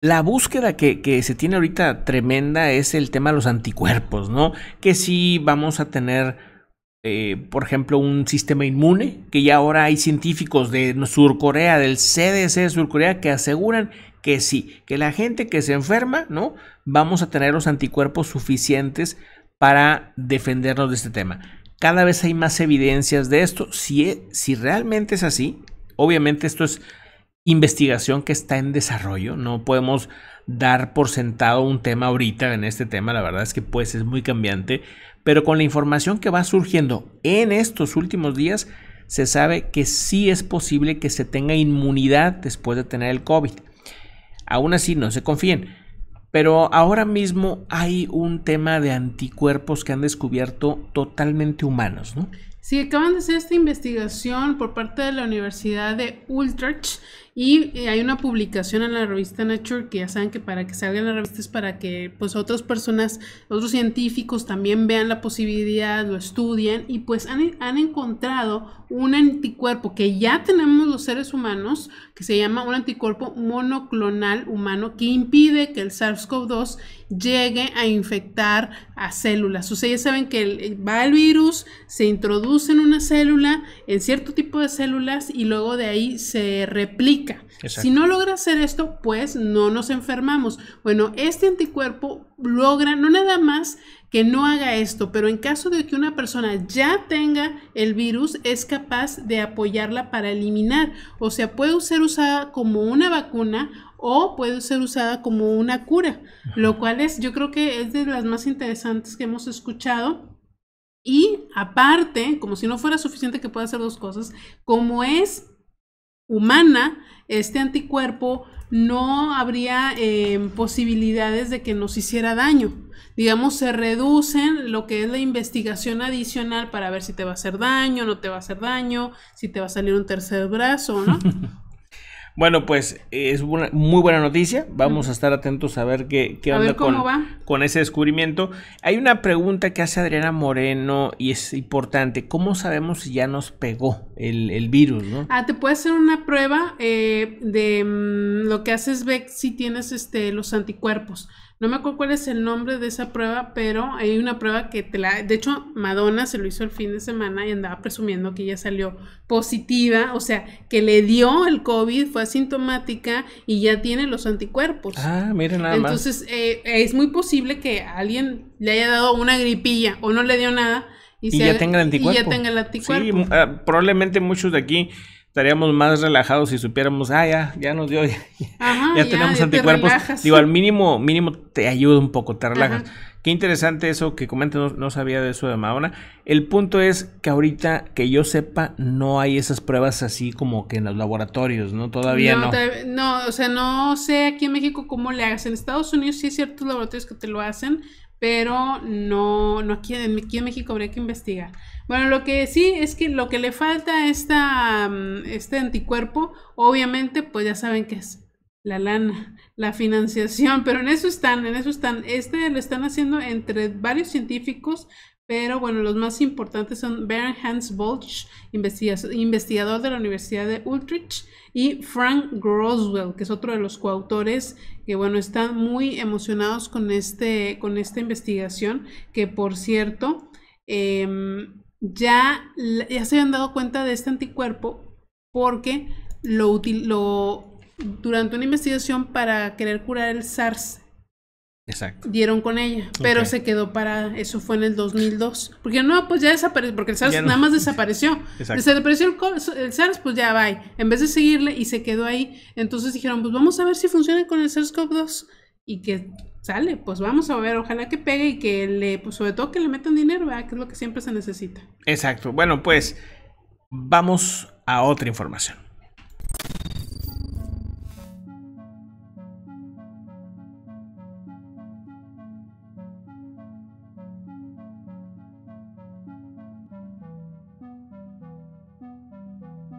La búsqueda que, se tiene ahorita tremenda es el tema de los anticuerpos, ¿no? Que si vamos a tener, eh, por ejemplo, un sistema inmune, que ya ahora hay científicos de Surcorea, del CDC de Surcorea, que aseguran que sí, que la gente que se enferma, ¿no? Vamos a tener los anticuerpos suficientes para defendernos de este tema. Cada vez hay más evidencias de esto. Si, e, si realmente es así, obviamente esto es investigación que está en desarrollo. No podemos dar por sentado un tema ahorita en este tema. La verdad es que pues es muy cambiante. Pero con la información que va surgiendo en estos últimos días, se sabe que sí es posible que se tenga inmunidad después de tener el COVID. Aún así, no se confíen. Pero ahora mismo hay un tema de anticuerpos que han descubierto totalmente humanos, ¿no? Sí, acaban de hacer esta investigación por parte de la Universidad de Utrecht y eh, hay una publicación en la revista Nature que ya saben que para que salga en la revista es para que pues otras personas, otros científicos también vean la posibilidad, lo estudien y pues han, encontrado un anticuerpo que ya tenemos los seres humanos que se llama un anticuerpo monoclonal humano que impide que el SARS-CoV-2 llegue a infectar a células. O sea, ya saben que va el virus, se introduce producen una célula en cierto tipo de células y luego de ahí se replica. Si no logra hacer esto, pues no nos enfermamos. Bueno, este anticuerpo logra no nada más que no haga esto, pero en caso de que una persona ya tenga el virus, es capaz de apoyarla para eliminar. O sea, puede ser usada como una vacuna o puede ser usada como una cura, lo cual es, yo creo que es de las más interesantes que hemos escuchado y aparte, como si no fuera suficiente que pueda hacer dos cosas, como es humana, este anticuerpo no habría em, posibilidades de que nos hiciera daño. Digamos, se reducen lo que es la investigación adicional para ver si te va a hacer daño, no te va a hacer daño, si te va a salir un tercer brazo, ¿no? Bueno, pues es una muy buena noticia. Vamos a estar atentos a ver qué, qué con, ese descubrimiento. Hay una pregunta que hace Adriana Moreno y es importante. ¿Cómo sabemos si ya nos pegó el, el virus? ¿no? Ah, te puede hacer una prueba eh, de mm, lo que haces, ver si tienes este, los anticuerpos. No me acuerdo cuál es el nombre de esa prueba, pero hay una prueba que te la... De hecho, Madonna se lo hizo el fin de semana y andaba presumiendo que ella salió positiva, o sea, que le dio el COVID, fue asintomática y ya tiene los anticuerpos. Ah, miren nada Entonces, eh, es muy posible que alguien le haya dado una gripilla o no le dio nada y, ya tenga el anticuerpo. Y ya tenga el anticuerpo. Sí, ah, probablemente muchos de aquí estaríamos más relajados si supiéramos, ah, ya, ya nos dio, ya, tenemos anticuerpos. Digo, al mínimo, mínimo te ayuda un poco, te relajas. Qué interesante eso que comentas no, sabía de eso de Mahona. El punto es que ahorita, que yo sepa, no hay esas pruebas así como que en los laboratorios, ¿no? Todavía no. No, o sea, no sé aquí en México cómo le hacen. En Estados Unidos sí hay ciertos laboratorios que te lo hacen, pero no, no aquí, en, aquí en México habría que investigar. Bueno, lo que sí es que lo que le falta a mm, este anticuerpo, obviamente, pues ya saben que es la lana, la financiación, pero en eso están, en eso están. Este lo están haciendo entre varios científicos, pero bueno, los más importantes son Bernd Hans Bolch, investigador de la Universidad de Utrecht, y Frank Groswell, que es otro de los coautores, que bueno, están muy emocionados con, este, con esta investigación, que por cierto, em, ya, ya se habían dado cuenta de este anticuerpo porque durante una investigación para querer curar el SARS Exacto. dieron con ella, pero se quedó parada. eso fue en el 2002, porque no, pues ya desapareció, porque el SARS nada más desapareció, desapareció el, SARS, pues ya va, en vez de seguirle y se quedó ahí, entonces dijeron, pues vamos a ver si funciona con el SARS-CoV-2 y que sale, pues vamos a ver, ojalá que pegue y que le, pues sobre todo que le metan dinero, ¿verdad? que es lo que siempre se necesita. Exacto, bueno, pues vamos a otra información.